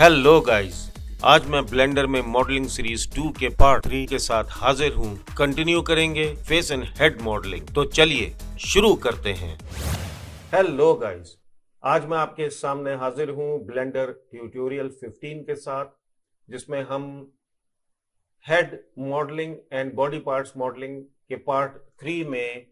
hello guys आज मैं Blender में मॉडलिंग सीरीज टू के पार्ट थ्री के साथ हाजिर हूँ कंटिन्यू करेंगे फेस एंड हेड मॉडलिंग तो चलिए शुरू करते हैं हेलो गाइस आज मैं आपके सामने हाजिर हूँ ब्लेंडर ट्यूटोरियल 15 के साथ जिसमें हम head modelling and body parts modelling के पार्ट थ्री में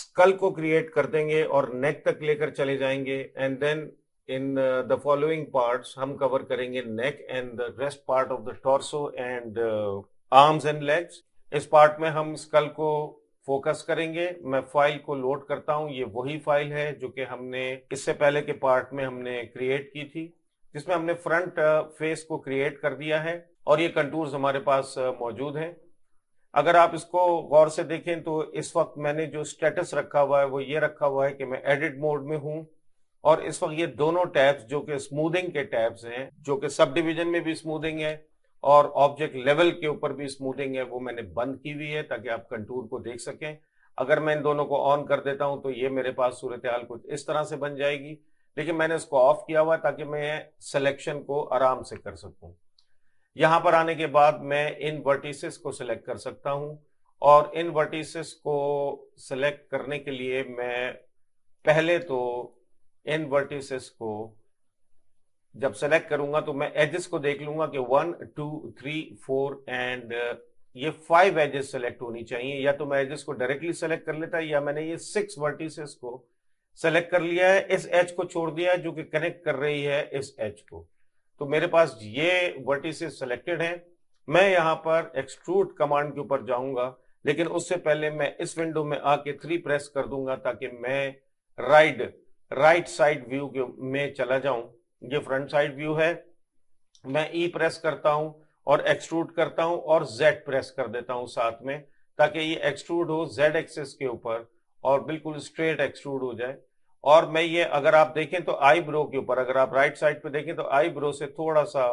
स्कल को क्रिएट कर देंगे और नेक तक लेकर चले जाएंगे and then in the following following हम कवर करेंगे neck and the rest part of the torso and uh, arms and इस पार्ट में हम स्कल को फोकस करेंगे मैं फाइल को लोड करता हूं ये वही फाइल है जो कि हमने इससे पहले के पार्ट में हमने क्रिएट की थी जिसमें हमने फ्रंट फेस को क्रिएट कर दिया है और ये कंटूर्स हमारे पास मौजूद हैं अगर आप इसको गौर से देखें तो इस वक्त मैंने जो स्टेटस रखा हुआ है वो ये रखा हुआ है कि मैं एडिट मोड में हूं और इस वक्त ये दोनों टैब्स जो कि स्मूदिंग के टैब्स हैं जो कि सब डिवीजन में भी स्मूदिंग है और ऑब्जेक्ट लेवल के ऊपर भी स्मूदिंग है वो मैंने बंद की हुई है ताकि आप कंटूर को देख सकें अगर मैं इन दोनों को ऑन कर देता हूं तो ये मेरे पास सूरत हाल कुछ इस तरह से बन जाएगी लेकिन मैंने इसको ऑफ किया हुआ ताकि मैं सिलेक्शन को आराम से कर सकूं यहां पर आने के बाद मैं इन वर्टिसेस को सिलेक्ट कर सकता हूं और इन वर्टिसेस को सिलेक्ट करने के लिए मैं पहले तो इन वर्टिसेस को जब सेलेक्ट करूंगा तो मैं एजेस को देख लूंगा कि one two three four and ये फाइव एजेस सेलेक्ट होनी चाहिए या तो मैं एजेस को डायरेक्टली सेलेक्ट कर लेता या मैंने ये सिक्स वर्टिसेस को सेलेक्ट कर लिया है इस एच को छोड़ दिया है जो कि कनेक्ट कर रही है इस एच को तो मेरे पास ये वर्टिसेस सेलेक्टेड हैं मैं यहां पर एक्सट्रूड कमांड के ऊपर जाऊंगा लेकिन उससे पहले मैं इस विंडो में आके थ्री प्रेस कर दूंगा ताकि मैं राइड राइट साइड व्यू में चला जाऊं ये फ्रंट साइड व्यू है मैं ई e प्रेस करता हूं और एक्सट्रूड करता हूं और जेड प्रेस कर देता हूं साथ में ताकि ये एक्सट्रूड हो जेड एक्सेस के ऊपर और बिल्कुल स्ट्रेट एक्सट्रूड हो जाए और मैं ये अगर आप देखें तो आई ब्रो के ऊपर अगर आप राइट साइड पे देखें तो आई ब्रो से थोड़ा सा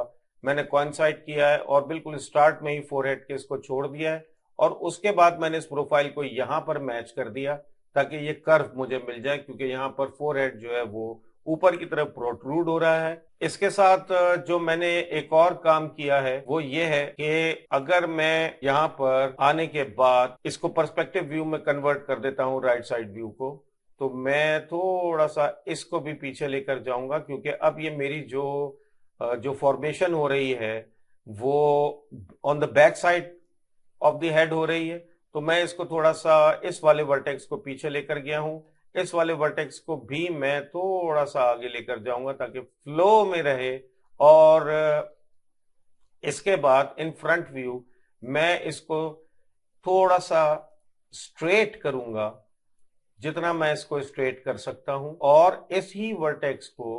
मैंने कॉन्साइड किया है और बिल्कुल स्टार्ट में ही फोर के इसको छोड़ दिया है और उसके बाद मैंने इस प्रोफाइल को यहां पर मैच कर दिया ताकि ये कर्व मुझे मिल जाए क्योंकि यहाँ पर फोर हेड जो है वो ऊपर की तरफ प्रोट्रूड हो रहा है इसके साथ जो मैंने एक और काम किया है वो ये है कि अगर मैं यहाँ पर आने के बाद इसको पर्सपेक्टिव व्यू में कन्वर्ट कर देता हूँ राइट साइड व्यू को तो मैं थोड़ा सा इसको भी पीछे लेकर जाऊंगा क्योंकि अब ये मेरी जो जो फॉर्मेशन हो रही है वो on the back side of the head हो रही है तो मैं इसको थोड़ा सा इस वाले वर्टेक्स को पीछे लेकर गया हूं इस वाले वर्टेक्स को भी मैं थोड़ा सा आगे लेकर जाऊंगा ताकि फ्लो में रहे और इसके बाद इन फ्रंट व्यू मैं इसको थोड़ा सा स्ट्रेट करूंगा जितना मैं इसको स्ट्रेट कर सकता हूं और इस ही वर्टेक्स को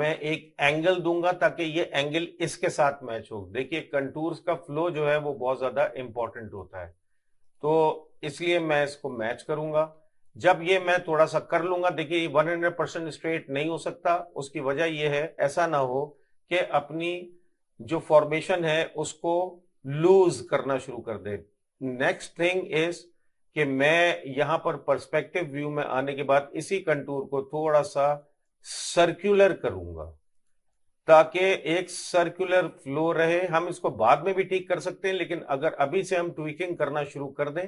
मैं एक एंगल दूंगा ताकि ये एंगल इसके साथ मैच हो देखिए कंटूर्स का फ्लो जो है वो बहुत ज्यादा इंपॉर्टेंट होता है तो इसलिए मैं इसको मैच करूंगा जब ये मैं थोड़ा सा कर लूंगा देखिए वन हंड्रेड परसेंट स्ट्रेट नहीं हो सकता उसकी वजह यह है ऐसा ना हो कि अपनी जो फॉर्मेशन है उसको लूज करना शुरू कर दे नेक्स्ट थिंग इज कि मैं यहां पर पर्सपेक्टिव व्यू में आने के बाद इसी कंटूर को थोड़ा सा सर्कुलर करूंगा ताकि एक सर्कुलर फ्लो रहे हम इसको बाद में भी ठीक कर सकते हैं लेकिन अगर अभी से हम ट्विकिंग करना शुरू कर दें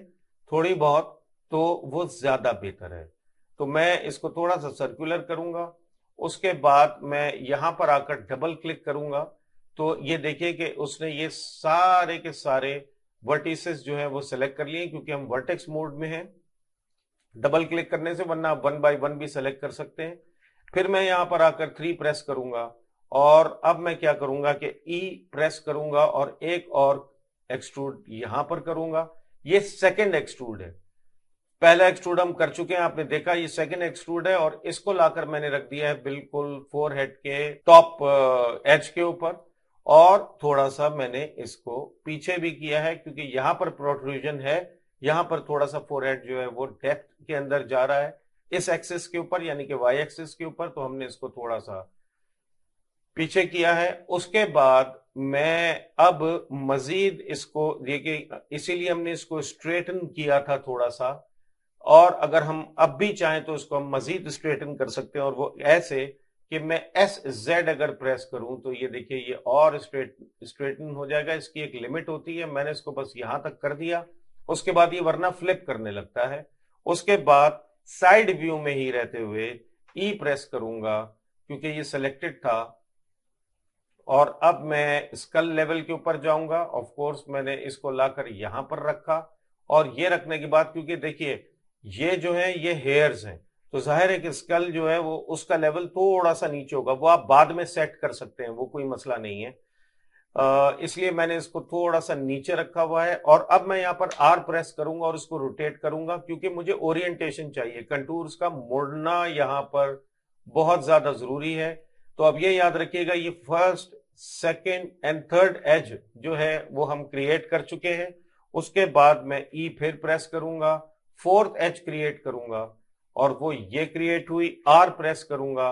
थोड़ी बहुत तो वो ज़्यादा बेहतर है तो मैं इसको थोड़ा सा सर्कुलर करूंगा उसके बाद मैं यहां पर आकर डबल क्लिक करूंगा तो ये देखिए कि उसने ये सारे के सारे वर्टिसेस जो है वो सिलेक्ट कर लिए क्योंकि हम वर्टेक्स मोड में हैं डबल क्लिक करने से वरना वन बाई वन भी सिलेक्ट कर सकते हैं फिर मैं यहां पर आकर थ्री प्रेस करूंगा और अब मैं क्या करूंगा कि ई e प्रेस करूंगा और एक और एक्सट्रूड यहां पर करूंगा ये सेकंड एक्सट्रूड है पहला एक्सट्रूड हम कर चुके हैं आपने देखा ये सेकंड एक्सट्रूड है और इसको लाकर मैंने रख दिया है बिल्कुल फोर हेड के टॉप एच uh, के ऊपर और थोड़ा सा मैंने इसको पीछे भी किया है क्योंकि यहां पर प्रोट्रूजन है यहां पर थोड़ा सा फोर हेड जो है वो डेप्थ के अंदर जा रहा है इस एक्सिस के ऊपर यानी कि वाई एक्सिस के ऊपर तो हमने इसको थोड़ा सा पीछे किया है उसके बाद मैं अब मजीद इसको देखिए इसीलिए हमने इसको स्ट्रेटन किया था थोड़ा सा और अगर हम अब भी चाहें तो इसको हम मजीद स्ट्रेटन कर सकते हैं और वो ऐसे कि मैं एस जेड अगर प्रेस करूं तो ये देखिए ये और स्ट्रेट स्ट्रेटन हो जाएगा इसकी एक लिमिट होती है मैंने इसको बस यहां तक कर दिया उसके बाद ये वरना फ्लिप करने लगता है उसके बाद साइड व्यू में ही रहते हुए ई e प्रेस करूंगा क्योंकि ये सिलेक्टेड था और अब मैं स्कल लेवल के ऊपर जाऊंगा ऑफ कोर्स मैंने इसको लाकर यहां पर रखा और ये रखने के बाद क्योंकि देखिए ये जो है ये हेयर्स हैं तो जाहिर है कि स्कल जो है वो उसका लेवल थोड़ा सा नीचे होगा वो आप बाद में सेट कर सकते हैं वो कोई मसला नहीं है इसलिए मैंने इसको थोड़ा सा नीचे रखा हुआ है और अब मैं यहाँ पर आर प्रेस करूंगा और इसको रोटेट करूंगा क्योंकि मुझे ओरिएंटेशन चाहिए कंटूर्स का मुड़ना यहाँ पर बहुत ज्यादा जरूरी है तो अब ये याद रखिएगा ये first second and third edge जो है वो हम क्रिएट कर चुके हैं उसके बाद मैं ई e फिर प्रेस करूंगा फोर्थ एज क्रिएट करूंगा और वो ये क्रिएट हुई आर प्रेस करूंगा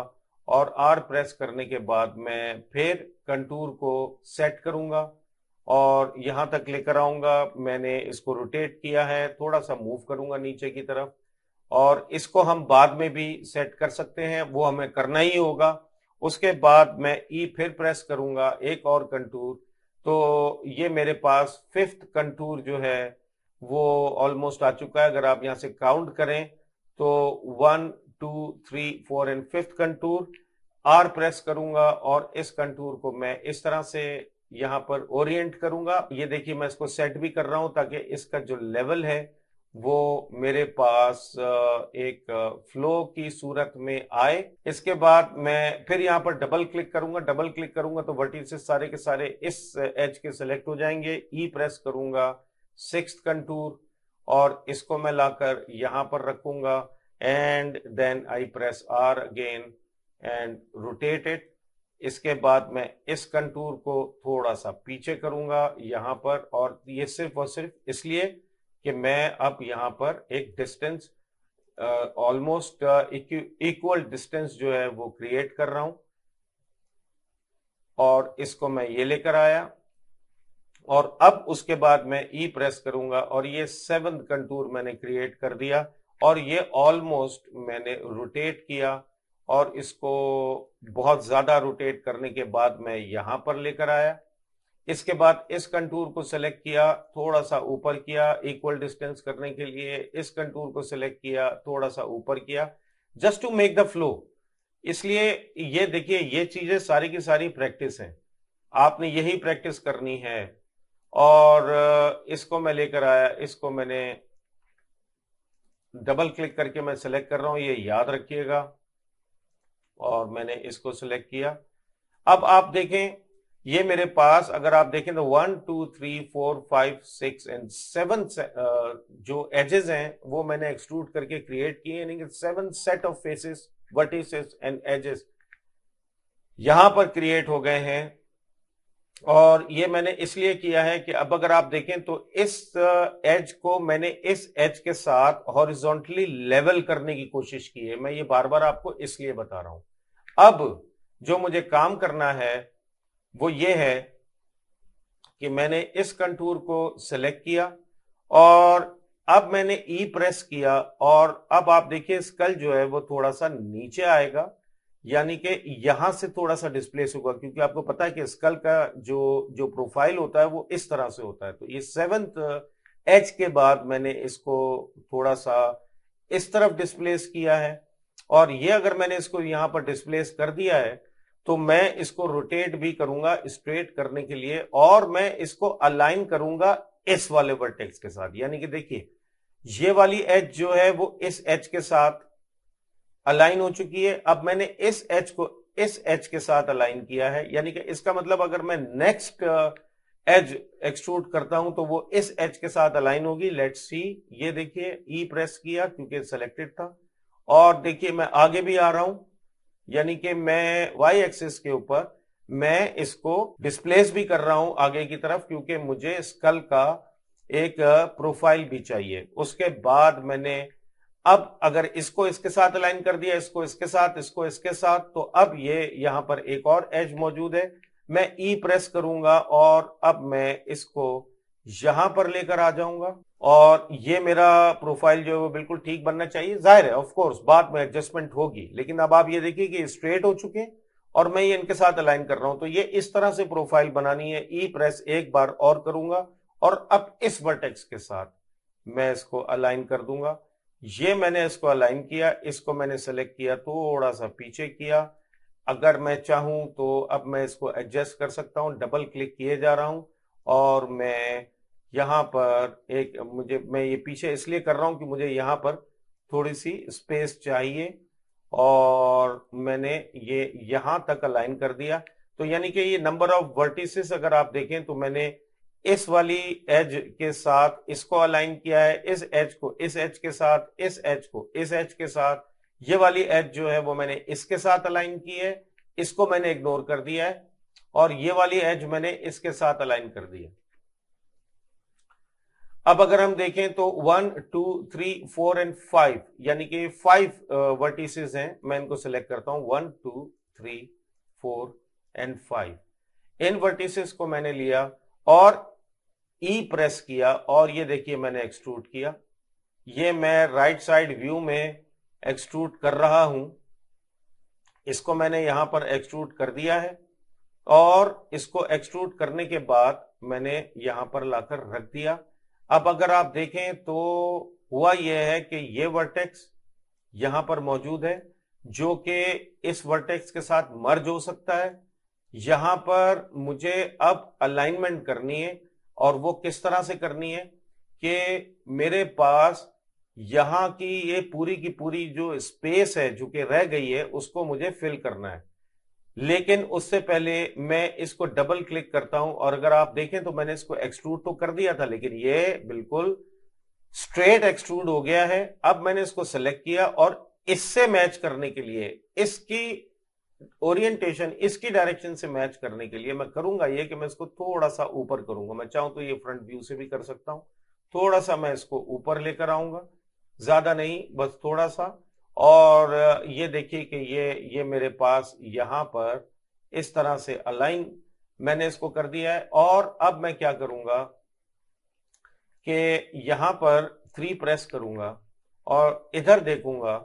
और आर प्रेस करने के बाद मैं फिर कंटूर को सेट करूंगा और यहां तक लेकर आऊंगा मैंने इसको रोटेट किया है थोड़ा सा मूव करूंगा नीचे की तरफ और इसको हम बाद में भी सेट कर सकते हैं वो हमें करना ही होगा उसके बाद मैं ई e फिर प्रेस करूंगा एक और कंटूर तो ये मेरे पास फिफ्थ कंटूर जो है वो ऑलमोस्ट आ चुका है अगर आप यहां से काउंट करें तो one two three four and fifth contour R press करूंगा और इस कंटूर को मैं इस तरह से यहां पर ओरिएंट करूंगा ये देखिए मैं इसको सेट भी कर रहा हूं ताकि इसका जो लेवल है वो मेरे पास एक फ्लो की सूरत में आए इसके बाद मैं फिर यहाँ पर डबल क्लिक करूंगा डबल क्लिक करूंगा तो वर्टिसेस सारे के सारे इस एज के सिलेक्ट हो जाएंगे ई प्रेस करूंगा सिक्स कंटूर और इसको मैं लाकर यहां पर रखूंगा and then I press R again and rotate it इसके बाद मैं इस कंटूर को थोड़ा सा पीछे करूंगा यहां पर और ये सिर्फ और सिर्फ इसलिए कि मैं अब यहाँ पर एक डिस्टेंस ऑलमोस्ट इक्वल डिस्टेंस जो है वो क्रिएट कर रहा हूं और इसको मैं ये लेकर आया और अब उसके बाद मैं ई e प्रेस करूंगा और ये सेवन कंटूर मैंने क्रिएट कर दिया और ये ऑलमोस्ट मैंने रोटेट किया और इसको बहुत ज्यादा रोटेट करने के बाद मैं यहां पर लेकर आया इसके बाद इस कंटूर को सिलेक्ट किया थोड़ा सा ऊपर किया इक्वल डिस्टेंस करने के लिए इस कंटूर को सिलेक्ट किया थोड़ा सा ऊपर किया just to make the flow इसलिए ये देखिए ये चीजें सारी की सारी प्रैक्टिस है आपने यही प्रैक्टिस करनी है और इसको मैं लेकर आया इसको मैंने डबल क्लिक करके मैं सिलेक्ट कर रहा हूं ये याद रखिएगा और मैंने इसको सिलेक्ट किया अब आप देखें ये मेरे पास अगर आप देखें तो one two three four five six and seven जो एजेस हैं वो मैंने एक्सट्रूड करके क्रिएट किए यानी कि seven set of faces vertices and edges यहां पर क्रिएट हो गए हैं और ये मैंने इसलिए किया है कि अब अगर आप देखें तो इस एज uh, को मैंने इस एज के साथ हॉरिजॉन्टली लेवल करने की कोशिश की है मैं ये बार बार आपको इसलिए बता रहा हूं अब जो मुझे काम करना है वो ये है कि मैंने इस कंटूर को सिलेक्ट किया और अब मैंने ई e प्रेस किया और अब आप देखिए स्कल जो है वो थोड़ा सा नीचे आएगा यानी कि यहां से थोड़ा सा डिस्प्लेस होगा क्योंकि आपको पता है कि स्कल का जो जो प्रोफाइल होता है वो इस तरह से होता है तो ये सेवंथ एच uh, के बाद मैंने इसको थोड़ा सा इस तरफ डिस्प्लेस किया है और ये अगर मैंने इसको यहां पर डिस्प्लेस कर दिया है तो मैं इसको रोटेट भी करूंगा स्ट्रेट करने के लिए और मैं इसको अलाइन करूंगा एस वाले वर्टेक्स के साथ यानी कि देखिए ये वाली एच जो है वो इस एच के साथ अलाइन हो चुकी है अब मैंने इस एच को इस एच के साथ अलाइन किया है यानी कि इसका मतलब अगर मैं नेक्स्ट एज एक्सट्रूट करता हूं तो वो इस एच के साथ अलाइन होगी लेट सी ये देखिए ई e प्रेस किया क्योंकि सिलेक्टेड था और देखिए मैं आगे भी आ रहा हूं यानी कि मैं वाई एक्सिस के ऊपर मैं इसको डिस्प्लेस भी कर रहा हूं आगे की तरफ क्योंकि मुझे स्कल का एक प्रोफाइल भी चाहिए उसके बाद मैंने अब अगर इसको इसके साथ अलाइन कर दिया इसको इसके साथ इसको इसके साथ तो अब ये यहां पर एक और एज मौजूद है मैं ई e प्रेस करूंगा और अब मैं इसको यहां पर लेकर आ जाऊंगा और ये मेरा प्रोफाइल जो है वो बिल्कुल ठीक बनना चाहिए जाहिर है ऑफकोर्स बाद में एडजस्टमेंट होगी लेकिन अब आप ये देखिए कि स्ट्रेट हो चुके हैं और मैं ये इनके साथ अलाइन कर रहा हूं तो ये इस तरह से प्रोफाइल बनानी है ई प्रेस एक बार और करूंगा और अब इस वर्टेक्स के साथ मैं इसको अलाइन कर दूंगा ये मैंने इसको अलाइन किया इसको मैंने सेलेक्ट किया थोड़ा सा पीछे किया अगर मैं चाहूं तो अब मैं इसको एडजस्ट कर सकता हूं डबल क्लिक किए जा रहा हूं और मैं यहाँ पर एक मुझे मैं ये पीछे इसलिए कर रहा हूँ कि मुझे यहाँ पर थोड़ी सी स्पेस चाहिए और मैंने ये यहाँ तक अलाइन कर दिया तो यानी कि ये नंबर ऑफ वर्टिसेस अगर आप देखें तो मैंने इस वाली एज के साथ इसको अलाइन किया है इस एज को इस एज के साथ इस एज को इस एज के साथ ये वाली एज जो है वो मैंने इसके साथ अलाइन की है इसको मैंने इग्नोर कर दिया है और ये वाली एज मैंने इसके साथ अलाइन कर दी है अब अगर हम देखें तो one two three four and five यानी कि फाइव वर्टिसेस हैं मैं इनको सिलेक्ट करता हूं one two three four and five इन वर्टिसेस को मैंने लिया और ई e प्रेस किया और ये देखिए मैंने एक्सट्रूट किया ये मैं राइट साइड व्यू में एक्सट्रूट कर रहा हूं इसको मैंने यहां पर एक्सट्रूट कर दिया है और इसको एक्सट्रूट करने के बाद मैंने यहां पर लाकर रख दिया अब अगर आप देखें तो हुआ यह है कि ये वर्टेक्स यहां पर मौजूद है जो कि इस वर्टेक्स के साथ मर्ज हो सकता है यहां पर मुझे अब अलाइनमेंट करनी है और वो किस तरह से करनी है कि मेरे पास यहां की ये पूरी की पूरी जो स्पेस है जो कि रह गई है उसको मुझे फिल करना है लेकिन उससे पहले मैं इसको डबल क्लिक करता हूं और अगर आप देखें तो मैंने इसको एक्सट्रूड तो कर दिया था लेकिन ये बिल्कुल स्ट्रेट एक्सट्रूड हो गया है अब मैंने इसको सेलेक्ट किया और इससे मैच करने के लिए इसकी ओरिएंटेशन इसकी डायरेक्शन से मैच करने के लिए मैं करूंगा ये कि मैं इसको थोड़ा सा ऊपर करूंगा मैं चाहूं तो ये फ्रंट व्यू से भी कर सकता हूं थोड़ा सा मैं इसको ऊपर लेकर आऊंगा ज्यादा नहीं बस थोड़ा सा और ये देखिए कि ये ये मेरे पास यहाँ पर इस तरह से अलाइन मैंने इसको कर दिया है और अब मैं क्या करूँगा कि यहाँ पर थ्री प्रेस करूँगा और इधर देखूँगा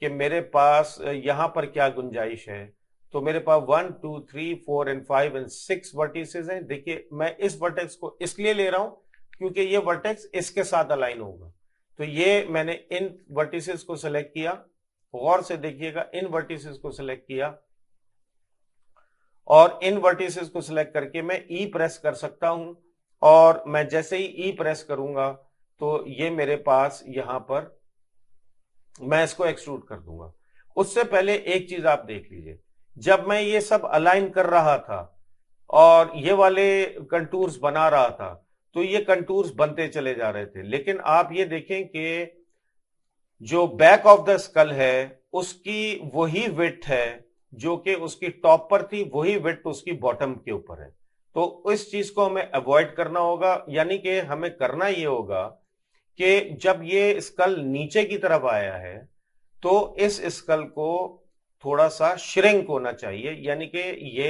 कि मेरे पास यहाँ पर क्या गुंजाइश है तो मेरे पास one two three four and five and six vertices हैं देखिए मैं इस वर्टेक्स को इसलिए ले रहा हूँ क्योंकि ये वर्टेक्स इसके साथ अलाइन होगा तो ये मैंने इन वर्टिसेस को सिलेक्ट किया गौर से देखिएगा इन वर्टिसेस को सिलेक्ट किया और इन वर्टिसेस को सिलेक्ट करके मैं ई e प्रेस कर सकता हूं और मैं जैसे ही ई e प्रेस करूंगा तो ये मेरे पास यहां पर मैं इसको एक्सट्रूड कर दूंगा उससे पहले एक चीज आप देख लीजिए जब मैं ये सब अलाइन कर रहा था और ये वाले कंटूर्स बना रहा था तो ये कंटूर्स बनते चले जा रहे थे लेकिन आप ये देखें कि जो बैक ऑफ द स्कल है उसकी वही विथ है जो कि उसकी टॉप पर थी वही विथ उसकी बॉटम के ऊपर है तो इस चीज को हमें अवॉइड करना होगा यानी कि हमें करना ये होगा कि जब ये स्कल नीचे की तरफ आया है तो इस स्कल को थोड़ा सा श्रिंक होना चाहिए यानी कि ये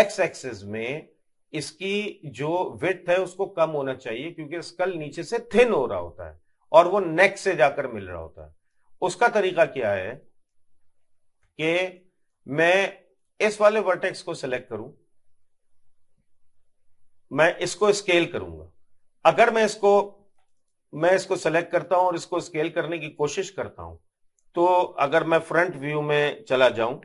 एक्स एक्सिस में इसकी जो विथ है उसको कम होना चाहिए क्योंकि स्कल नीचे से थिन हो रहा होता है और वो नेक से जाकर मिल रहा होता है उसका तरीका क्या है कि मैं इस वाले वर्टेक्स को सिलेक्ट करूं मैं इसको स्केल करूंगा अगर मैं इसको मैं इसको सेलेक्ट करता हूं और इसको स्केल करने की कोशिश करता हूं तो अगर मैं फ्रंट व्यू में चला जाऊं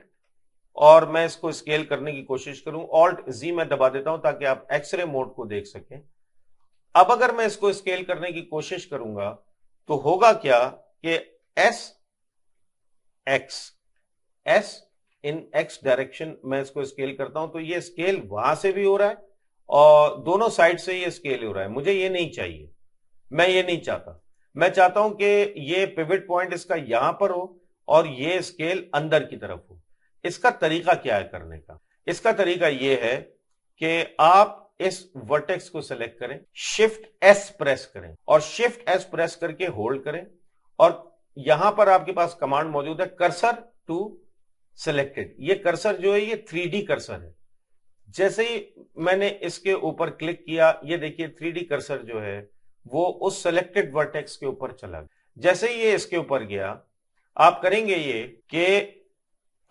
और मैं इसको स्केल करने की कोशिश करूं ऑल्ट जी मैं दबा देता हूं ताकि आप एक्सरे मोड को देख सकें अब अगर मैं इसको स्केल करने की कोशिश करूंगा तो होगा क्या कि S X S in X direction मैं इसको स्केल करता हूं तो ये स्केल वहां से भी हो रहा है और दोनों साइड से ये स्केल हो रहा है मुझे ये नहीं चाहिए मैं ये नहीं चाहता मैं चाहता हूं कि ये पिविट पॉइंट इसका यहां पर हो और ये स्केल अंदर की तरफ इसका तरीका क्या है करने का इसका तरीका यह है कि आप इस वर्टेक्स को सिलेक्ट करें शिफ्ट एस प्रेस करें और शिफ्ट एस प्रेस करके होल्ड करें और यहां पर आपके पास कमांड मौजूद है कर्सर टू सिलेक्टेड ये कर्सर जो है ये थ्री कर्सर है जैसे ही मैंने इसके ऊपर क्लिक किया ये देखिए थ्री कर्सर जो है वो उस सेलेक्टेड वर्टेक्स के ऊपर चला गया जैसे ही ये इसके ऊपर गया आप करेंगे ये कि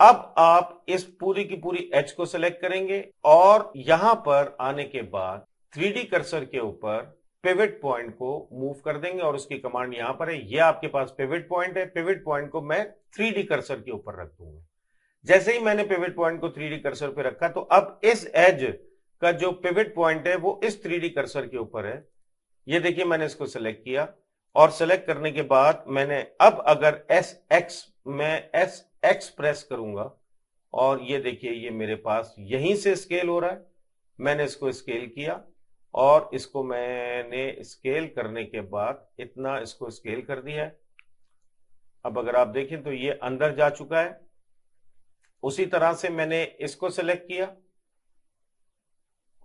अब आप इस पूरी की पूरी एच को सिलेक्ट करेंगे और यहां पर आने के बाद थ्री कर्सर के ऊपर पिविट पॉइंट को मूव कर देंगे और उसकी कमांड यहां पर है ये आपके पास पिविट पॉइंट है पिविट पॉइंट को मैं थ्री कर्सर के ऊपर रख दूंगा जैसे ही मैंने पिविट पॉइंट को थ्री कर्सर पर रखा तो अब इस एज का जो पिविट पॉइंट है वो इस थ्री कर्सर के ऊपर है ये देखिए मैंने इसको सिलेक्ट किया और सिलेक्ट करने के बाद मैंने अब अगर एस एक्स में एस एक्स प्रेस करूंगा और ये देखिए ये मेरे पास यहीं से स्केल हो रहा है मैंने इसको स्केल किया और इसको मैंने स्केल करने के बाद इतना इसको स्केल कर दिया है अब अगर आप देखें तो ये अंदर जा चुका है उसी तरह से मैंने इसको सेलेक्ट किया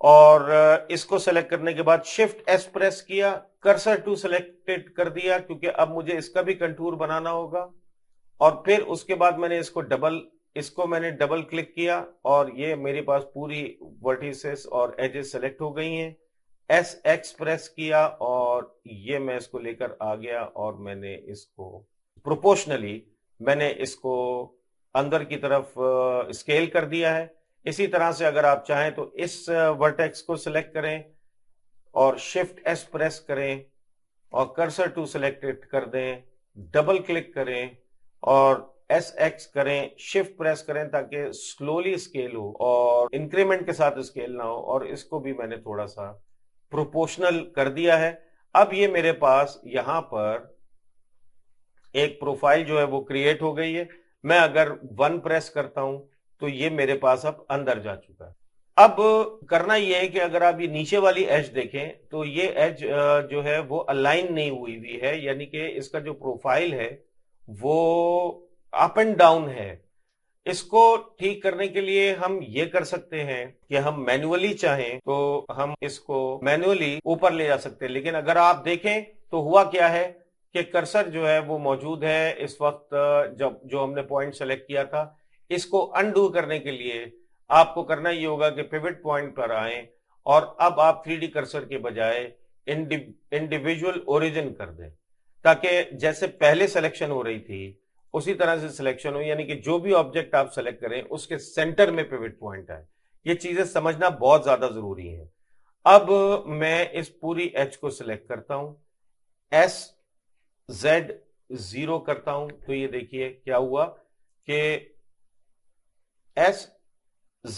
और इसको सेलेक्ट करने के बाद शिफ्ट एस प्रेस किया कर्सर टू सेलेक्टेड कर दिया क्योंकि अब मुझे इसका भी कंटूर बनाना होगा और फिर उसके बाद मैंने इसको डबल इसको मैंने डबल क्लिक किया और ये मेरे पास पूरी वर्टिसेस और एजेस सेलेक्ट हो गई हैं एस एक्स प्रेस किया और ये मैं इसको लेकर आ गया और मैंने इसको प्रोपोर्शनली मैंने इसको अंदर की तरफ स्केल कर दिया है इसी तरह से अगर आप चाहें तो इस वर्टेक्स को सिलेक्ट करें और शिफ्ट एस प्रेस करें और कर्सर टू सिलेक्टेड कर दें डबल क्लिक करें और एस एक्स करें शिफ्ट प्रेस करें ताकि स्लोली स्केल हो और इंक्रीमेंट के साथ स्केल ना हो और इसको भी मैंने थोड़ा सा प्रोपोर्शनल कर दिया है अब ये मेरे पास यहां पर एक प्रोफाइल जो है वो क्रिएट हो गई है मैं अगर वन प्रेस करता हूं तो ये मेरे पास अब अंदर जा चुका है अब करना यह है कि अगर आप ये नीचे वाली एज देखें तो ये एज जो है वो अलाइन नहीं हुई हुई है यानी कि इसका जो प्रोफाइल है वो अप एंड डाउन है इसको ठीक करने के लिए हम ये कर सकते हैं कि हम मैनुअली चाहें तो हम इसको मैनुअली ऊपर ले जा सकते हैं लेकिन अगर आप देखें तो हुआ क्या है कि कर्सर जो है वो मौजूद है इस वक्त जब जो हमने पॉइंट सेलेक्ट किया था इसको अनडू करने के लिए आपको करना ये होगा कि पिविट पॉइंट पर आए और अब आप थ्री कर्सर के बजाय इंडिविजुअल ओरिजिन कर दें ताकि जैसे पहले सिलेक्शन हो रही थी उसी तरह से सिलेक्शन हो यानी कि जो भी ऑब्जेक्ट आप सेलेक्ट करें उसके सेंटर में पिविट पॉइंट है ये चीजें समझना बहुत ज्यादा जरूरी है अब मैं इस पूरी एच को सिलेक्ट करता हूं एस जेड जीरो करता हूं तो ये देखिए क्या हुआ कि एस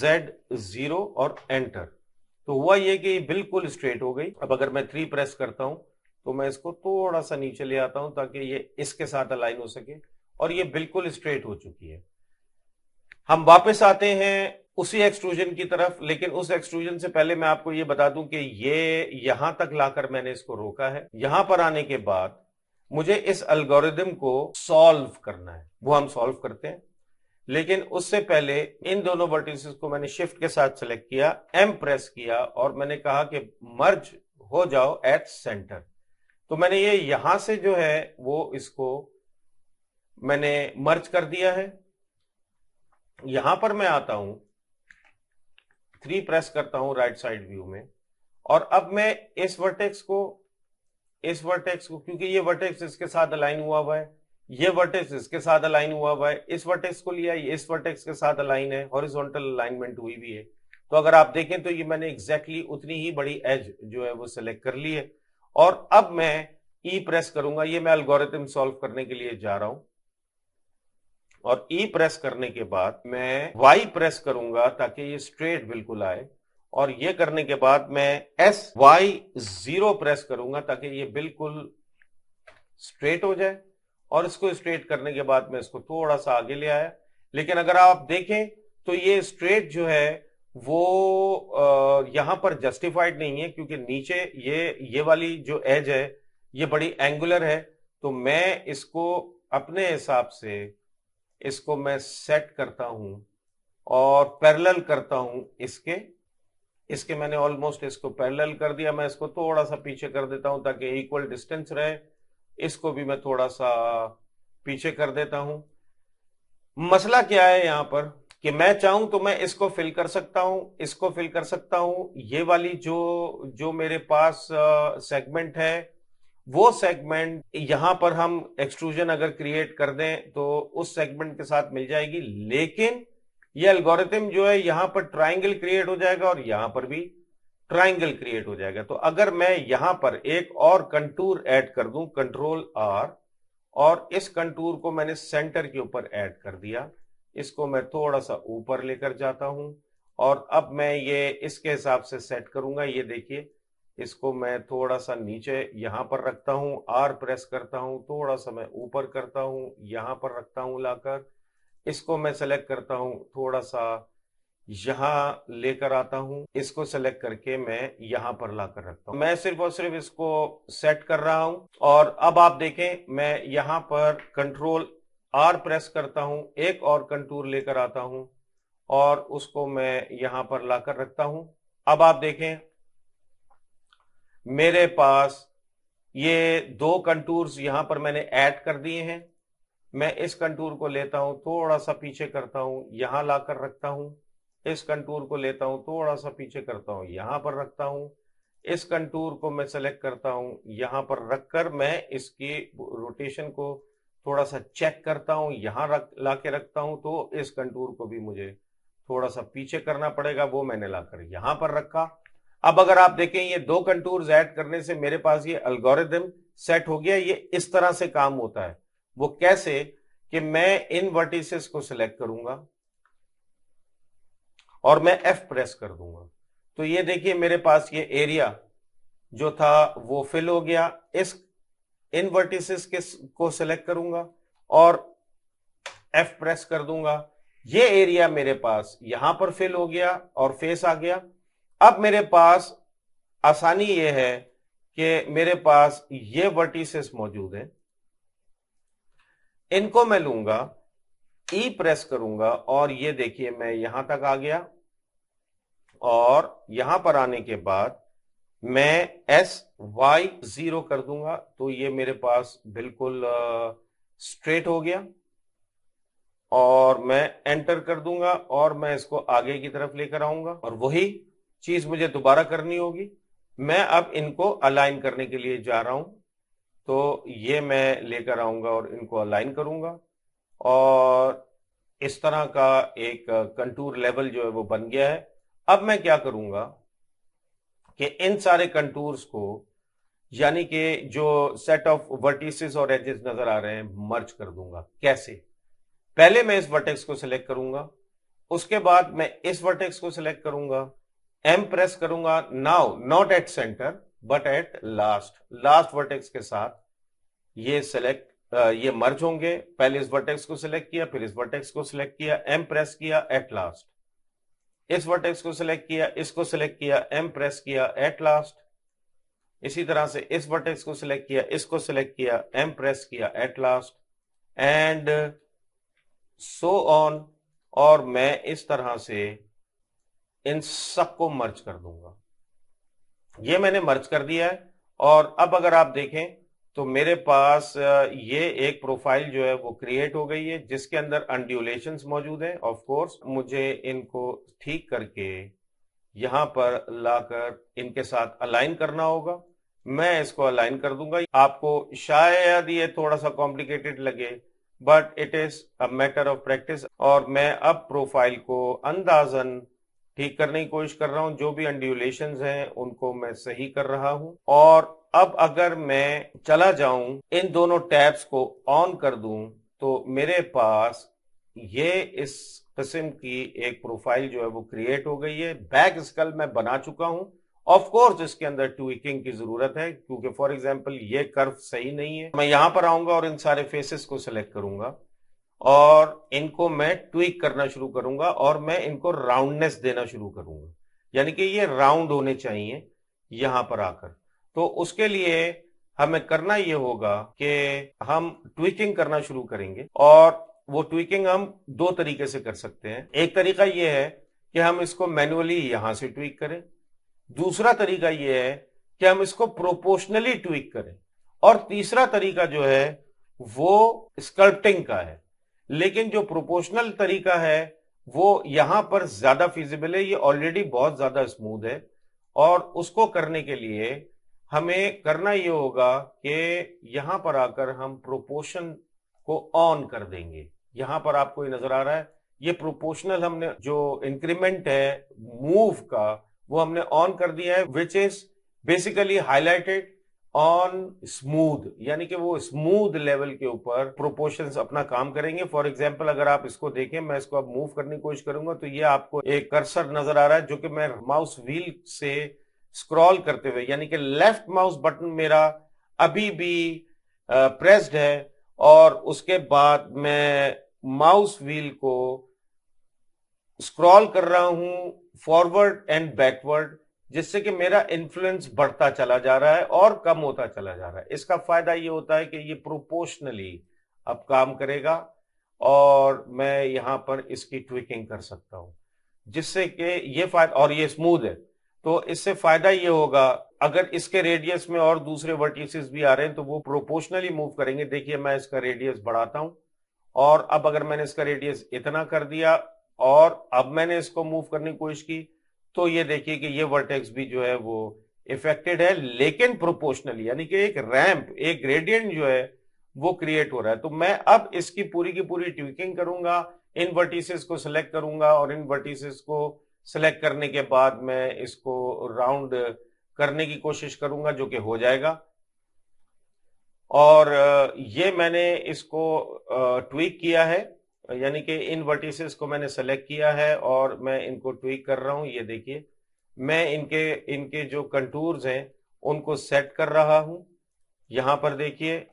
जेड जीरो और एंटर तो हुआ ये कि बिल्कुल स्ट्रेट हो गई अब अगर मैं थ्री प्रेस करता हूं तो मैं इसको थोड़ा सा नीचे ले आता हूं ताकि ये इसके साथ अलाइन हो सके और ये बिल्कुल स्ट्रेट हो चुकी है हम वापस आते हैं उसी एक्सट्रूजन की तरफ लेकिन उस एक्सट्रूजन से पहले मैं आपको ये बता दूं कि ये यहां तक लाकर मैंने इसको रोका है यहां पर आने के बाद मुझे इस अल्गोरिदम को सॉल्व करना है वो हम सॉल्व करते हैं लेकिन उससे पहले इन दोनों वर्टिसेस को मैंने शिफ्ट के साथ सेलेक्ट किया एम प्रेस किया और मैंने कहा कि मर्ज हो जाओ एट सेंटर तो मैंने ये यहां से जो है वो इसको मैंने मर्ज कर दिया है यहां पर मैं आता हूं थ्री प्रेस करता हूं राइट साइड व्यू में और अब मैं इस वर्टेक्स को इस वर्टेक्स को क्योंकि ये वर्टेक्स इसके साथ अलाइन हुआ हुआ है ये वर्टेक्स इसके साथ अलाइन हुआ हुआ है इस वर्टेक्स को लिया इस वर्टेक्स के साथ अलाइन है हॉरिजॉन्टल अलाइनमेंट हुई भी है तो अगर आप देखें तो ये मैंने एग्जैक्टली exactly उतनी ही बड़ी एज जो है वो सिलेक्ट कर ली है और अब मैं ई e प्रेस करूंगा ये मैं अल्गोरिथम सॉल्व करने के लिए जा रहा हूं और ई e प्रेस करने के बाद मैं वाई प्रेस करूंगा ताकि ये स्ट्रेट बिल्कुल आए और ये करने के बाद मैं एस वाई जीरो प्रेस करूंगा ताकि ये बिल्कुल स्ट्रेट हो जाए और इसको स्ट्रेट करने के बाद मैं इसको थोड़ा सा आगे ले आया लेकिन अगर आप देखें तो ये स्ट्रेट जो है वो यहां पर जस्टिफाइड नहीं है क्योंकि नीचे ये ये वाली जो एज है ये बड़ी एंगुलर है तो मैं इसको अपने हिसाब से इसको मैं सेट करता हूं और पैरेलल करता हूं इसके इसके मैंने ऑलमोस्ट इसको पैरेलल कर दिया मैं इसको थोड़ा सा पीछे कर देता हूं ताकि इक्वल डिस्टेंस रहे इसको भी मैं थोड़ा सा पीछे कर देता हूं मसला क्या है यहां पर कि मैं चाहूं तो मैं इसको फिल कर सकता हूं इसको फिल कर सकता हूं ये वाली जो जो मेरे पास सेगमेंट है वो सेगमेंट यहां पर हम एक्सट्रूजन अगर क्रिएट कर दें तो उस सेगमेंट के साथ मिल जाएगी लेकिन ये एल्गोरिथम जो है यहां पर ट्राइंगल क्रिएट हो जाएगा और यहां पर भी ट्राइंगल क्रिएट हो जाएगा तो अगर मैं यहां पर एक और कंटूर ऐड कर दूं कंट्रोल आर और इस कंटूर को मैंने सेंटर के ऊपर ऐड कर दिया इसको मैं थोड़ा सा ऊपर लेकर जाता हूं और अब मैं ये इसके हिसाब से सेट करूंगा ये देखिए इसको मैं थोड़ा सा नीचे यहां पर रखता हूं आर प्रेस करता हूं थोड़ा सा मैं ऊपर करता हूं यहां पर रखता हूं लाकर इसको मैं सेलेक्ट करता हूं थोड़ा सा यहां लेकर आता हूं इसको सेलेक्ट करके मैं यहां पर लाकर रखता हूं मैं सिर्फ और सिर्फ इसको सेट कर रहा हूं और अब आप देखें मैं यहां पर कंट्रोल आर प्रेस करता हूं एक और कंटूर लेकर आता हूं और उसको मैं यहां पर लाकर रखता हूं अब आप देखें मेरे पास ये दो कंटूर्स यहां पर मैंने ऐड कर दिए हैं मैं इस कंटूर को लेता हूं थोड़ा सा पीछे करता हूं यहां लाकर रखता हूं इस कंटूर को लेता हूं थोड़ा सा पीछे करता हूं यहां पर रखता हूं इस कंटूर को मैं सेलेक्ट करता हूं यहां पर रखकर मैं इसकी रोटेशन को थोड़ा सा चेक करता हूँ यहां रख ला के रखता हूं तो इस कंटूर को भी मुझे थोड़ा सा पीछे करना पड़ेगा वो मैंने लाकर यहां पर रखा अब अगर आप देखें ये दो कंटूर ऐड करने से मेरे पास ये अल्गोरिदम सेट हो गया ये इस तरह से काम होता है वो कैसे कि मैं इन वर्टिसेस को सिलेक्ट करूंगा और मैं एफ प्रेस कर दूंगा तो ये देखिए मेरे पास ये एरिया जो था वो फिल हो गया इस इन वर्टिसेस के को सिलेक्ट करूंगा और एफ प्रेस कर दूंगा ये एरिया मेरे पास यहां पर फिल हो गया और फेस आ गया अब मेरे पास आसानी ये है कि मेरे पास ये वर्टिसेस मौजूद हैं इनको मैं लूंगा ई e प्रेस करूंगा और ये देखिए मैं यहां तक आ गया और यहां पर आने के बाद मैं एस वाई जीरो कर दूंगा तो ये मेरे पास बिल्कुल स्ट्रेट हो गया और मैं एंटर कर दूंगा और मैं इसको आगे की तरफ लेकर आऊंगा और वही चीज मुझे दोबारा करनी होगी मैं अब इनको अलाइन करने के लिए जा रहा हूं तो ये मैं लेकर आऊंगा और इनको अलाइन करूंगा और इस तरह का एक कंटूर लेवल जो है वो बन गया है अब मैं क्या करूंगा कि इन सारे कंटूर्स को यानी कि जो सेट ऑफ वर्टिसेस और एजेस नजर आ रहे हैं मर्ज कर दूंगा कैसे पहले मैं इस वर्टेक्स को सिलेक्ट करूंगा उसके बाद मैं इस वर्टेक्स को सिलेक्ट करूंगा एम प्रेस करूंगा now not at centre but at last last vertex के साथ ये सिलेक्ट ये मर्ज होंगे पहले इस वर्टेक्स को सिलेक्ट किया फिर इस वर्टेक्स को सिलेक्ट किया एम प्रेस किया एट लास्ट इस वर्टेक्स को सिलेक्ट किया इसको सिलेक्ट किया एम प्रेस किया एट लास्ट इसी तरह से इस वर्टेक्स को सिलेक्ट किया इसको सिलेक्ट किया एम प्रेस किया at last and so on और मैं इस तरह से इन सबको मर्ज कर दूंगा ये मैंने मर्ज कर दिया है और अब अगर आप देखें तो मेरे पास ये एक प्रोफाइल जो है वो क्रिएट हो गई है जिसके अंदर अंड्यूलेशन मौजूद है ऑफ कोर्स मुझे इनको ठीक करके यहां पर लाकर इनके साथ अलाइन करना होगा मैं इसको अलाइन कर दूंगा आपको शायद ये थोड़ा सा कॉम्प्लिकेटेड लगे but it is a matter of practice और मैं अब प्रोफाइल को अंदाजन ठीक करने की कोशिश कर रहा हूं जो भी अंड्यूलेशन हैं उनको मैं सही कर रहा हूं और अब अगर मैं चला जाऊं इन दोनों टैब्स को ऑन कर दूं तो मेरे पास ये इस किस्म की एक प्रोफाइल जो है वो क्रिएट हो गई है बैक स्कल मैं बना चुका हूं ऑफ कोर्स इसके अंदर ट्विकिंग की जरूरत है क्योंकि फॉर एग्जांपल ये कर्व सही नहीं है मैं यहां पर आऊंगा और इन सारे फेसेस को सिलेक्ट करूंगा और इनको मैं ट्विक करना शुरू करूंगा और मैं इनको राउंडनेस देना शुरू करूंगा यानी कि ये राउंड होने चाहिए यहां पर आकर तो उसके लिए हमें करना ये होगा कि हम ट्विकिंग करना शुरू करेंगे और वो ट्विकिंग हम दो तरीके से कर सकते हैं एक तरीका ये है कि हम इसको मैनुअली यहां से ट्विक करें दूसरा तरीका यह है कि हम इसको प्रोपोर्शनली ट्विक करें और तीसरा तरीका जो है वो स्कल्पटिंग का है लेकिन जो प्रोपोर्शनल तरीका है वो यहां पर ज्यादा फिजिबल है ये ऑलरेडी बहुत ज्यादा स्मूथ है और उसको करने के लिए हमें करना ये होगा कि यहां पर आकर हम प्रोपोर्शन को ऑन कर देंगे यहां पर आपको ये नजर आ रहा है ये प्रोपोर्शनल हमने जो इंक्रीमेंट है मूव का वो हमने ऑन कर दिया है which is basically highlighted on smooth यानी कि वो स्मूथ लेवल के ऊपर प्रोपोर्शन अपना काम करेंगे फॉर एग्जाम्पल अगर आप इसको देखें मैं इसको अब मूव करने की कोशिश करूंगा तो ये आपको एक कर्सर नजर आ रहा है जो कि मैं माउस व्हील से स्क्रॉल करते हुए यानी कि लेफ्ट माउस बटन मेरा अभी भी प्रेस्ड है और उसके बाद मैं माउस व्हील को स्क्रॉल कर रहा हूं फॉरवर्ड एंड बैकवर्ड जिससे कि मेरा इन्फ्लुएंस बढ़ता चला जा रहा है और कम होता चला जा रहा है इसका फायदा ये होता है कि ये प्रोपोर्शनली अब काम करेगा और मैं यहाँ पर इसकी ट्विकिंग कर सकता हूं जिससे कि ये फायदा और ये स्मूथ है तो इससे फायदा ये होगा अगर इसके रेडियस में और दूसरे वर्टिसेस भी आ रहे हैं तो वो प्रोपोर्शनली मूव करेंगे देखिए मैं इसका रेडियस बढ़ाता हूं और अब अगर मैंने इसका रेडियस इतना कर दिया और अब मैंने इसको मूव करने की कोशिश की तो ये देखिए कि ये वर्टेक्स भी जो है वो इफेक्टेड है लेकिन प्रोपोर्शनली यानी कि एक रैंप एक ग्रेडियंट जो है वो क्रिएट हो रहा है तो मैं अब इसकी पूरी की पूरी ट्विकिंग करूंगा इन वर्टिसेस को सिलेक्ट करूंगा और इन वर्टिसेस को सिलेक्ट करने के बाद मैं इसको राउंड करने की कोशिश करूंगा जो कि हो जाएगा और ये मैंने इसको ट्विक किया है यानी कि इन वर्टिसेस को मैंने सेलेक्ट किया है और मैं इनको ट्विक कर रहा हूं ये देखिए मैं इनके इनके जो कंटूर्स हैं उनको सेट कर रहा हूं यहां पर देखिए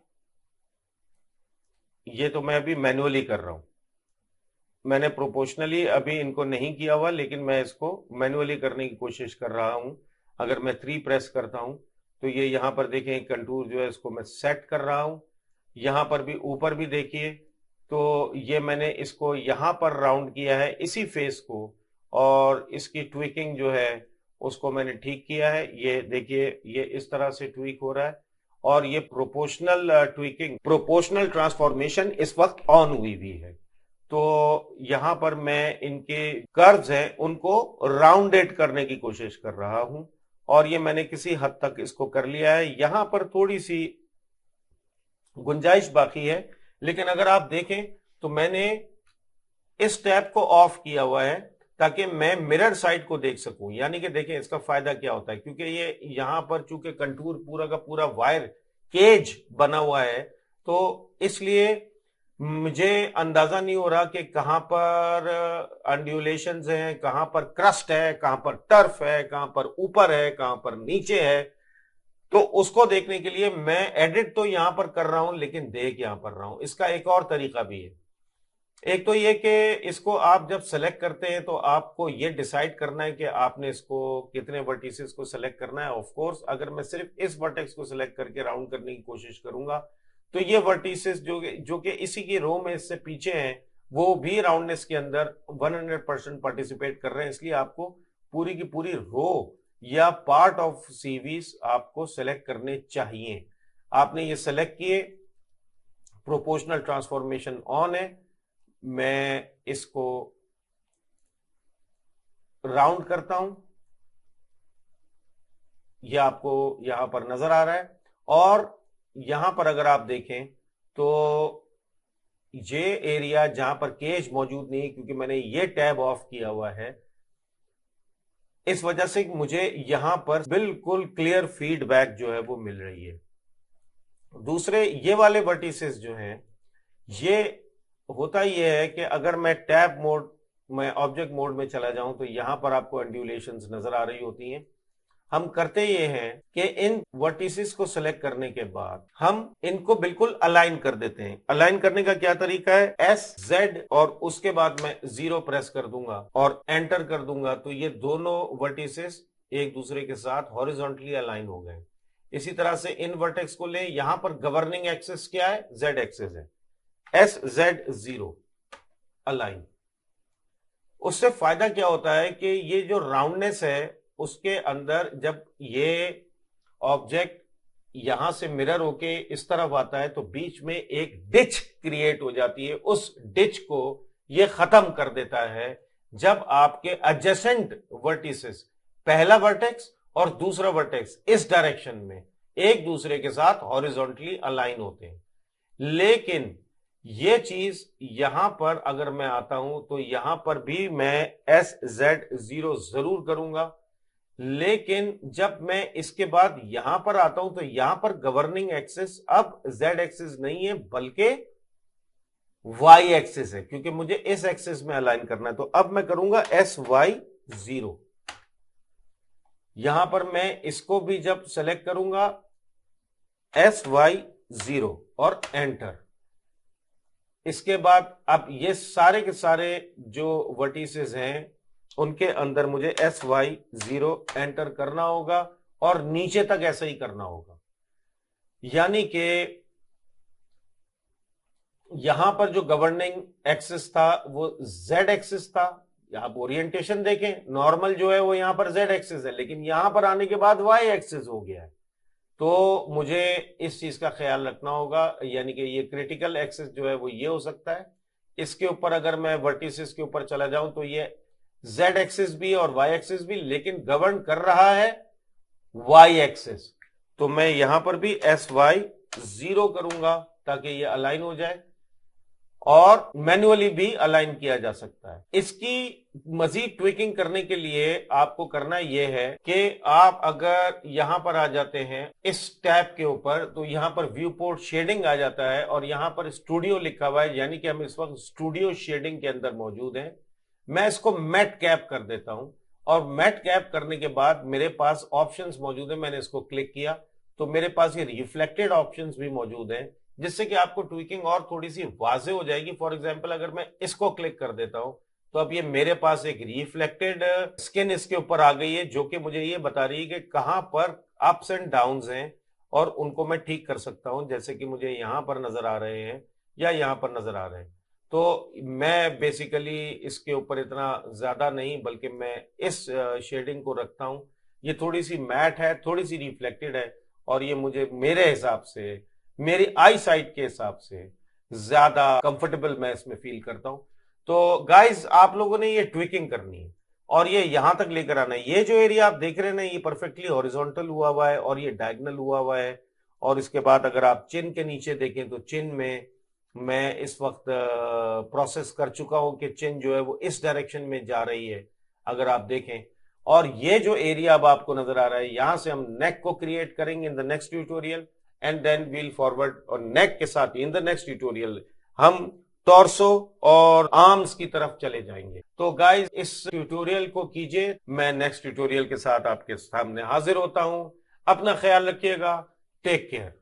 ये तो मैं अभी मैनुअली कर रहा हूं मैंने प्रोपोर्शनली अभी इनको नहीं किया हुआ लेकिन मैं इसको मैनुअली करने की कोशिश कर रहा हूं अगर मैं थ्री प्रेस करता हूं तो ये यहां पर देखें कंटूर जो है इसको मैं सेट कर रहा हूं यहां पर भी ऊपर भी देखिए तो ये मैंने इसको यहाँ पर राउंड किया है इसी फेस को और इसकी ट्विकिंग जो है उसको मैंने ठीक किया है ये देखिए ये इस तरह से ट्विक हो रहा है और ये प्रोपोर्शनल ट्विकिंग प्रोपोर्शनल ट्रांसफॉर्मेशन इस वक्त ऑन हुई भी है तो यहाँ पर मैं इनके कर्व्स हैं उनको राउंडेड करने की कोशिश कर रहा हूं और ये मैंने किसी हद तक इसको कर लिया है यहां पर थोड़ी सी गुंजाइश बाकी है लेकिन अगर आप देखें तो मैंने इस टैब को ऑफ किया हुआ है ताकि मैं मिरर साइड को देख सकूं यानी कि देखें इसका फायदा क्या होता है क्योंकि ये यहां पर चूंकि कंटूर पूरा का पूरा वायर केज बना हुआ है तो इसलिए मुझे अंदाजा नहीं हो रहा कि कहां पर अंड्यूलेशन uh, हैं कहां पर क्रस्ट है कहां पर टर्फ है कहां पर ऊपर है कहां पर नीचे है तो उसको देखने के लिए मैं एडिट तो यहां पर कर रहा हूं लेकिन देख यहां पर रहा हूं इसका एक और तरीका भी है एक तो ये कि इसको आप जब सेलेक्ट करते हैं तो आपको ये डिसाइड करना है कि आपने इसको कितने वर्टिसेस को सेलेक्ट करना है ऑफ कोर्स अगर मैं सिर्फ इस वर्टेक्स को सिलेक्ट करके राउंड करने की कोशिश करूंगा तो ये वर्टिसेस जो जो कि इसी की रो में इससे पीछे हैं वो भी राउंडनेस के अंदर 100 परसेंट पार्टिसिपेट कर रहे हैं इसलिए आपको पूरी की पूरी रो या पार्ट ऑफ सीवीज आपको सेलेक्ट करने चाहिए आपने ये सेलेक्ट किए प्रोपोर्शनल ट्रांसफॉर्मेशन ऑन है मैं इसको राउंड करता हूं यह आपको यहां पर नजर आ रहा है और यहां पर अगर आप देखें तो ये एरिया जहां पर केज मौजूद नहीं क्योंकि मैंने ये टैब ऑफ किया हुआ है इस वजह से मुझे यहां पर बिल्कुल क्लियर फीडबैक जो है वो मिल रही है दूसरे ये वाले वर्टिसेस जो हैं ये होता यह है कि अगर मैं टैब मोड में ऑब्जेक्ट मोड में चला जाऊं तो यहां पर आपको एंड्यूलेशन नजर आ रही होती हैं हम करते ये हैं कि इन वर्टिसेस को सिलेक्ट करने के बाद हम इनको बिल्कुल अलाइन कर देते हैं अलाइन करने का क्या तरीका है एस जेड और उसके बाद मैं जीरो प्रेस कर दूंगा और एंटर कर दूंगा तो ये दोनों वर्टिसेस एक दूसरे के साथ हॉरिजॉन्टली अलाइन हो गए इसी तरह से इन वर्टेक्स को ले यहां पर गवर्निंग एक्सेस क्या है जेड एक्सेस है एस जेड जीरो अलाइन उससे फायदा क्या होता है कि ये जो राउंडनेस है उसके अंदर जब ये ऑब्जेक्ट यहां से मिरर होके इस तरफ आता है तो बीच में एक डिच क्रिएट हो जाती है उस डिच को ये खत्म कर देता है जब आपके एडजेसेंट वर्टिसेस पहला वर्टेक्स और दूसरा वर्टेक्स इस डायरेक्शन में एक दूसरे के साथ हॉरिजॉन्टली अलाइन होते हैं लेकिन ये चीज यहां पर अगर मैं आता हूं तो यहां पर भी मैं एस जेड जीरो जरूर करूंगा लेकिन जब मैं इसके बाद यहां पर आता हूं तो यहां पर गवर्निंग एक्सेस अब जेड एक्सेस नहीं है बल्कि वाई एक्सेस है क्योंकि मुझे इस एक्सेस में अलाइन करना है तो अब मैं करूंगा एस वाई जीरो यहां पर मैं इसको भी जब सेलेक्ट करूंगा एस वाई जीरो और एंटर इसके बाद अब ये सारे के सारे जो वर्टिसेस हैं उनके अंदर मुझे एस वाई जीरो एंटर करना होगा और नीचे तक ऐसे ही करना होगा यानी कि यहां पर जो गवर्निंग एक्सिस था वो जेड एक्सिस था आप ओरिएंटेशन देखें नॉर्मल जो है वो यहां पर जेड एक्सिस है लेकिन यहां पर आने के बाद वाई एक्सिस हो गया है तो मुझे इस चीज का ख्याल रखना होगा यानी कि ये क्रिटिकल एक्सिस जो है वो ये हो सकता है इसके ऊपर अगर मैं वर्टिसेस के ऊपर चला जाऊं तो ये जेड एक्सिस भी और वाई एक्सिस भी लेकिन गवर्न कर रहा है वाई एक्सिस तो मैं यहां पर भी एस वाई जीरो करूंगा ताकि ये अलाइन हो जाए और मैनुअली भी अलाइन किया जा सकता है इसकी मजीद ट्विकिंग करने के लिए आपको करना यह है कि आप अगर यहां पर आ जाते हैं इस टैब के ऊपर तो यहां पर व्यू पोर्ट शेडिंग आ जाता है और यहां पर स्टूडियो लिखा हुआ है यानी कि हम इस वक्त स्टूडियो शेडिंग के अंदर मौजूद हैं मैं इसको मेट कैप कर देता हूं और मेट कैप करने के बाद मेरे पास ऑप्शंस मौजूद है मैंने इसको क्लिक किया तो मेरे पास ये रिफ्लेक्टेड ऑप्शंस भी मौजूद हैं जिससे कि आपको ट्विकिंग और थोड़ी सी वाजे हो जाएगी फॉर एग्जाम्पल अगर मैं इसको क्लिक कर देता हूं तो अब ये मेरे पास एक रिफ्लेक्टेड स्किन इसके ऊपर आ गई है जो कि मुझे ये बता रही है कि कहां पर अप्स एंड डाउन है और उनको मैं ठीक कर सकता हूं जैसे कि मुझे यहां पर नजर आ रहे हैं या यहां पर नजर आ रहे हैं तो मैं बेसिकली इसके ऊपर इतना ज़्यादा नहीं बल्कि मैं इस शेडिंग को रखता हूँ ये थोड़ी सी मैट है थोड़ी सी रिफ्लेक्टेड है और ये मुझे मेरे हिसाब से मेरी आई साइट के हिसाब से ज़्यादा कंफर्टेबल मैं इसमें फील करता हूँ तो गाइस आप लोगों ने ये ट्विकिंग करनी है और ये यहां तक लेकर आना है ये जो एरिया आप देख रहे हैं ना ये परफेक्टली हॉरिजोंटल हुआ हुआ है और ये डायगनल हुआ हुआ है और इसके बाद अगर आप चिन के नीचे देखें तो चिन में मैं इस वक्त प्रोसेस कर चुका हूं कि चिन्ह जो है वो इस डायरेक्शन में जा रही है अगर आप देखें और ये जो एरिया अब आपको नजर आ रहा है यहां से हम नेक को क्रिएट करेंगे in the next tutorial and then we'll forward और नेक के साथ इन द नेक्स्ट ट्यूटोरियल हम टॉर्सो और आर्म्स की तरफ चले जाएंगे तो गाइज इस ट्यूटोरियल को कीजिए मैं नेक्स्ट ट्यूटोरियल के साथ आपके सामने हाजिर होता हूं अपना ख्याल रखिएगा टेक केयर